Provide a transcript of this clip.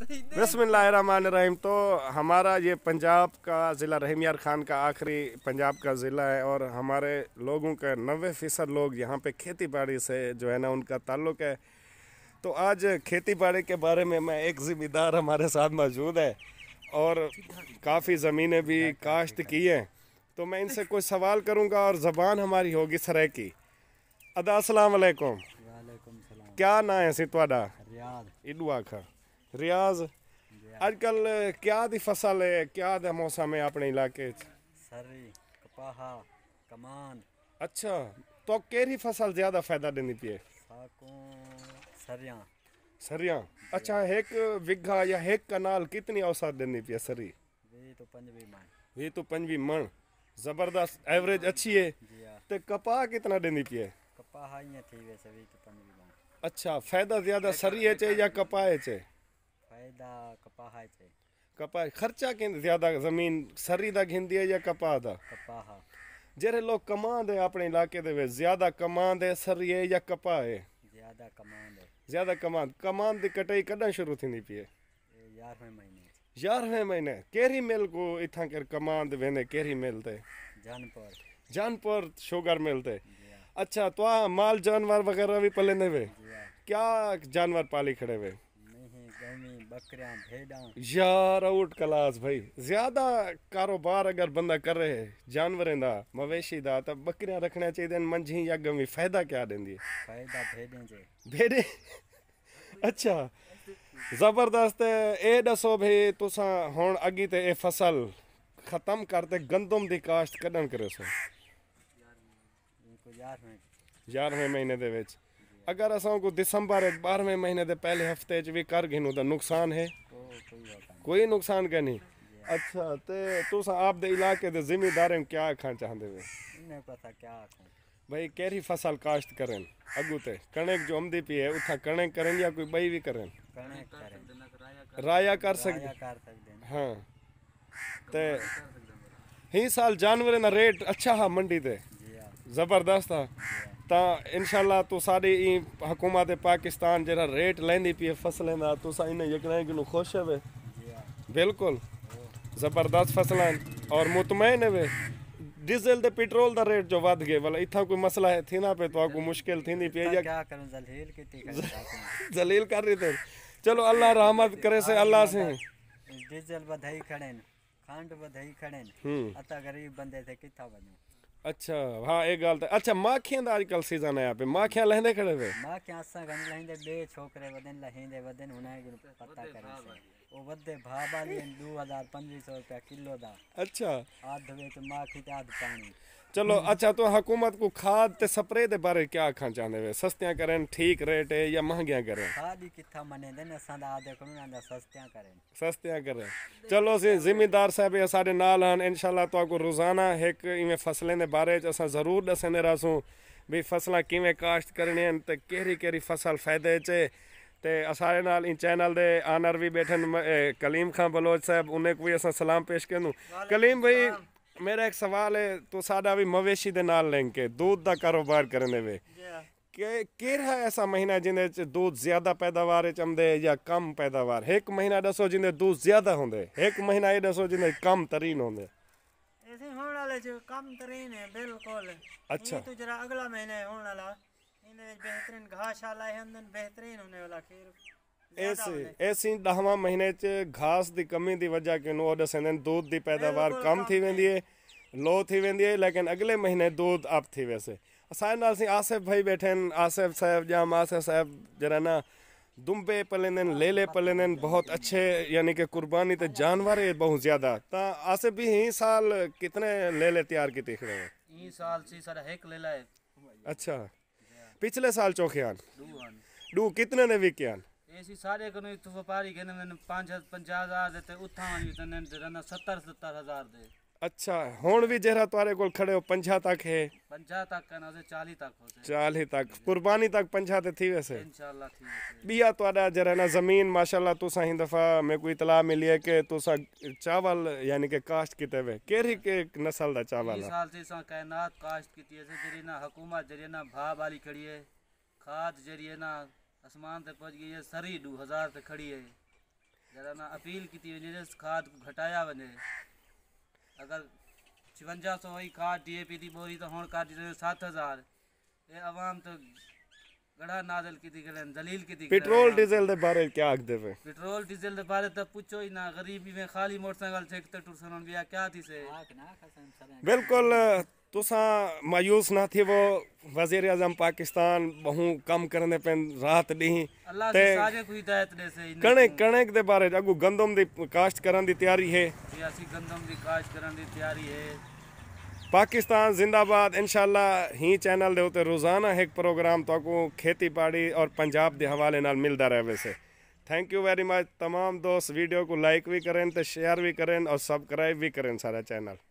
बसमीम तो हमारा ये पंजाब का ज़िला रहीम यार ख़ान का आखिरी पंजाब का ज़िला है और हमारे लोगों का नबे फ़ीसद लोग यहाँ पर खेती बाड़ी से जो है ना उनका ताल्लुक़ है तो आज खेती बाड़ी के बारे में मैं एक ज़िम्मेदार हमारे साथ मौजूद है और काफ़ी ज़मीनें भी काश्त की हैं तो मैं इनसे कुछ सवाल करूँगा और ज़बान हमारी होगी सर की अदा असलकुम क्या ना है सी थोड़ा खा ਰਿਆਜ਼ ਅੱਜ ਕੱਲ ਕਿਆ ਦੀ ਫਸਲ ਹੈ ਕਿਆ ਦਾ ਮੌਸਮ ਹੈ ਆਪਣੇ ਇਲਾਕੇ 'ਚ ਸਰੀ ਕਪਾਹਾ ਕਮਾਨ ਅੱਛਾ तो केरी फसल ज्यादा फायदा देनी पिए सरिया सरिया अच्छा एक विघा या एक कनाल कितनी औसत देनी पिए सरी वे तो पंजवी मण वे तो पंजवी मण जबरदस्त एवरेज अच्छी है तो कपाह कितना देनी पिए कपाह हाई थी वैसे वे तो पंजवी मण अच्छा फायदा ज्यादा सरी है या कपाह है फायदा कपाह से कपाह खर्चा के ज्यादा जमीन सरी दा घिंदी है या कपाह दा कपाह जेरे लोग कमांदे अपने इलाके दे वे ज्यादा कमांदे सरी है या कपाह है ज्यादा कमांदे ज्यादा कमांद कमांद दी कटाई कदा शुरू थींदी पिए 11वें महीने 11वें महीने केरी मिल को इथा कर कमांद वेने केरी मिल ते जानपुर जानपुर शुगर मिल ते अच्छा तो माल जानवर वगैरह भी पलेने वे क्या जानवर पाली खड़े हुए ਮੀ ਬੱਕਰੀਆਂ ਭੇਡਾਂ ਯਾਰ ਆਊਟ ਕਲਾਸ ਭਾਈ ਜ਼ਿਆਦਾ ਕਾਰੋਬਾਰ ਅਗਰ ਬੰਦਾ ਕਰ ਰਹੇ ਜਾਨਵਰਾਂ ਦਾ ਮਵੇਸ਼ੀ ਦਾ ਤਾਂ ਬੱਕਰੀਆਂ ਰੱਖਣਾ ਚਾਹੀਦੇ ਨੇ ਮੰਝੀ ਜਾਂ ਗਮ ਵੀ ਫਾਇਦਾ ਕਿਆ ਦਿੰਦੀ ਹੈ ਫਾਇਦਾ ਭੇਡਾਂ ਦੇ ਭੇਡੇ ਅੱਛਾ ਜ਼ਬਰਦਸਤ ਹੈ ਇਹ ਦੱਸੋ ਭਈ ਤੁਸੀਂ ਹੁਣ ਅੱਗੇ ਤੇ ਇਹ ਫਸਲ ਖਤਮ ਕਰਦੇ ਗੰਦਮ ਦੀ ਕਾਸ਼ਤ ਕਦੋਂ ਕਰੋ ਸੋ ਯਾਰ ਮੈਂ ਕੋ ਯਾਰ ਮੈਂ ਯਾਰ ਮਹੀਨੇ ਦੇ ਵਿੱਚ ਅਗਰ ਅਸਾਂ दिसंबर ਦਸੰਬਰ 12ਵੇਂ ਮਹੀਨੇ ਦੇ ਪਹਿਲੇ ਹਫਤੇ ਚ ਵੀ ਕਰ ਗਿਨੂ ਤਾਂ नुकसान ਹੈ ਕੋਈ ਨੁਕਸਾਨ ਕਾ ਨਹੀਂ अच्छा तो आप दे इलाके दे जिम्मेदार हैं क्या खान चाहते हुए नहीं पता क्या खान भाई केरी फसल काश्त करें अगू कणक जो अमदी पी है उठा कणक करें या कोई बई भी करें करें राया कर सकते हाँ ते ही साल जानवर ना रेट अच्छा हा मंडी ते हाँ। जबरदस्त था ਤਾਂ ਇਨਸ਼ਾਅੱਲਾ ਤੁਸਾਂ ਦੇ ਇਹ ਹਕੂਮਤ ਪਾਕਿਸਤਾਨ ਜਿਹੜਾ ਰੇਟ ਲੈਂਦੀ ਪਈ ਫਸਲਾਂ ਦਾ ਤੁਸਾਂ ਇਹਨੇ ਯਕਣਾ ਕਿ ਨੂੰ ਖੁਸ਼ ਹੋਵੇ ਬਿਲਕੁਲ ਜ਼ਬਰਦਸਤ डीजल ते पेट्रोल दा रेट जो वध गए वाला इथा कोई मसला है थी पे तो आपको मुश्किल थी पे क्या करूं जलील के जलील कर रहे थे चलो अल्लाह रहमत करे से अल्लाह से डीजल बधाई खड़े खांड बधाई खड़े अता गरीब बंदे थे किथा बने ਅੱਛਾ ਹਾਂ ਇਹ ਗੱਲ ਤਾਂ ਅੱਛਾ ਮਾਖੀਆਂ ਦਾ ਅੱਜ ਕੱਲ ਸੀਜ਼ਨ ਹੈ ਆਪੇ ਮਾਖੀਆਂ ਲਹਿੰਦੇ ਖੜੇ ਵੇ ਮਾਖੀਆਂ ਅਸਾਂ ਗੰਨ ਲਹਿੰਦੇ ਬੇ ਛੋਕਰੇ ਵਦਨ ਲਹਿੰਦੇ ਵਦਨ ਹੁਣੇ ਪਤਾ ਕਰੇ वो बदे भाव वाली रुपया किलो दा अच्छा आध तो माखी ते आध पानी चलो अच्छा तो हुकूमत को खाद ते स्प्रे दे बारे क्या खान चाहते वे सस्तियां करें ठीक रेट है या महंगियां करें खाद किथा मने दे ना सदा आधे को ना दा करें सस्तियां करें चलो से जिम्मेदार साहब ये सारे नाल हन इंशाल्लाह तो को रोजाना एक इमे फसलें दे बारे असा जरूर दसने रासू भी फसलां किवें काश्त करनी हैं ते केरी केरी फसल फायदे च ਤੇ ਅਸਾਰੇ ਨਾਲ ਇਨ ਚੈਨਲ ਦੇ ਆਨਰ ਵੀ ਬੈਠਨ ਕਲੀਮ ਖਾਨ ਬਲੋਚ ਸਾਹਿਬ ਉਹਨੇ ਕੋਈ ਅਸਾਂ ਸਲਾਮ ਪੇਸ਼ ਕਰਨੂ ਕਲੀਮ ਭਾਈ ਮੇਰਾ ਇੱਕ ਸਵਾਲ ਹੈ ਤੂੰ ਸਾਡਾ ਵੀ ਮਵੇਸ਼ੀ ਦੇ ਨਾਲ ਲਿੰਕ ਹੈ ਦੁੱਧ ਦਾ ਕਾਰੋਬਾਰ ਕਰਨੇ ਵੇ ਕਿ ਕਿਹੜਾ ਐਸਾ ਮਹੀਨਾ ਜਿੰਦੇ ਚ ਦੁੱਧ ਜ਼ਿਆਦਾ ਪੈਦਾਵਾਰ ਚ ਆਉਂਦੇ ਜਾਂ ਕਮ ਪੈਦਾਵਾਰ ਇੱਕ ਮਹੀਨਾ ਦੱਸੋ ਜਿੰਦੇ ਦੁੱਧ ਜ਼ਿਆਦਾ ਹੁੰਦੇ ਇੱਕ ਮਹੀਨਾ ਇਹ ਦੱਸੋ ਜਿੰਦੇ ਕਮ ਤਰੀਨ ਹੁੰਦੇ ਐਸੇ ਹੋਣ ਵਾਲੇ ਚ ਕਮ ਤਰੀਨ ਹੈ ਬਿਲਕੁਲ ਅੱਛਾ ਤੂੰ ਜਰਾ ਅਗਲਾ ਮਹੀਨਾ ਹੋਣ ਵਾਲਾ इन बेहतरीन घाशाला है अंदर बेहतरीन होने वाला खेल ਇਸ ਇਸ 10ਵਾਂ ਮਹੀਨੇ ਚ ਘਾਸ ਦੀ ਕਮੀ ਦੀ ਵਜ੍ਹਾ ਕਿਨੋ ਉਹ ਦੱਸਦੇ ਨੇ ਦੁੱਧ ਦੀ ਪੈਦਾਵਾਰ ਕਮ ਥੀ ਵੈਂਦੀ ਹੈ ਲੋ ਥੀ ਵੈਂਦੀ ਹੈ ਲੇਕਿਨ ਅਗਲੇ ਮਹੀਨੇ ਦੁੱਧ ਅਪ दुम्बे पलेंदे लेले पलेंदे बहुत अच्छे यानी कि कुर्बानी तो जानवर है बहुत ज्यादा तो आसे भी ही साल कितने लेले तैयार की देख रहे हो साल सी सर एक लेला है अच्छा पिछले साल चौखे आन डू कितने ने विके आन ऐसी सारे कनो तो व्यापारी कहने मैंने 50 50000 देते उठा वाली 70 70000 दे ਅੱਛਾ ਹੁਣ ਵੀ ਜਿਹੜਾ ਤੁਹਾਰੇ ਕੋਲ ਖੜੇ ਹੋ ਪੰਜਾ ਤੱਕ ਹੈ ਪੰਜਾ ਤੱਕ ਕਨਾ ਸੇ 40 ਤੱਕ ਹੋ ਸੇ 40 ਤੱਕ ਕੁਰਬਾਨੀ ਤੱਕ ਪੰਜਾ ਤੇ ਥੀ ਵੈਸੇ ਇਨਸ਼ਾਅੱਲਾ ਥੀ ਵੈਸੇ ਬਿਆ ਤੁਹਾਡਾ ਜਰਾ ਨਾ ਜ਼ਮੀਨ ਮਾਸ਼ਾਅੱਲਾ ਤੁਸਾਂ ਹੀ ਦਫਾ ਮੈਂ ਕੋਈ ਇਤਲਾ ਮਿਲੀ ਹੈ ਕਿ ਤੁਸਾਂ ਚਾਵਲ ਯਾਨੀ ਕਿ ਕਾਸ਼ਤ ਕੀਤੇ ਵੇ ਕਿਹੜੀ ਨਸਲ ਦਾ ਚਾਵਲ ਹੈ ਸਾਲ ਸੇ ਸਾਂ ਕਾਇਨਾਤ ਕਾਸ਼ਤ ਕੀਤੀ ਹੈ ਜਰੀ ਨਾ ਹਕੂਮਤ ਜਰੀ ਨਾ ਭਾ ਵਾਲੀ ਖੜੀ ਹੈ खाद जरिए ना आसमान तक पहुंच गई है सरी दू हज़ार तक खड़ी है जरा ना अपील की थी वजह खाद घटाया वजह अगर छवंजा सौ हुई खाद डी ए पी की बोरी तो हूँ कर जी सत हज़ार ये आवाम तो गड़ा नादल की दिगलन दलील की दिगलन पेट्रोल डीजल दे बारे क्या आग देवे पेट्रोल डीजल दे बारे तब पूछो ही ना गरीबी में खाली मोटरसाइकिल छेकते तो टुरसनन बिया क्या थी से बिल्कुल तुसा मायूस ना थी वो वजीर अजम पाकिस्तान बहु कम करने पे रात दी अल्लाह ते साजे कोई हिदायत दे से कणे कणे तो। दे बारे अगु गंदम दी काश्त करन दी तैयारी है जी असि गंदम दी काश्त करन दी तैयारी है ਪਾਕਿਸਤਾਨ ਜ਼ਿੰਦਾਬਾਦ ਇਨਸ਼ਾਅੱਲਾ ਹੀ ਚੈਨਲ ਦੇ ਉਤੇ ਰੋਜ਼ਾਨਾ ਇੱਕ ਪ੍ਰੋਗਰਾਮ ਤੁਹਾਨੂੰ ਖੇਤੀਬਾੜੀ ਔਰ ਪੰਜਾਬ ਦੇ ਹਵਾਲੇ ਨਾਲ ਮਿਲਦਾ ਰਹੇ ਵੈਸੇ थैंक यू वेरी मच तमाम दोस्त वीडियो को लाइक भी करें तो शेयर भी करें और सब्सक्राइब भी करें सारा चैनल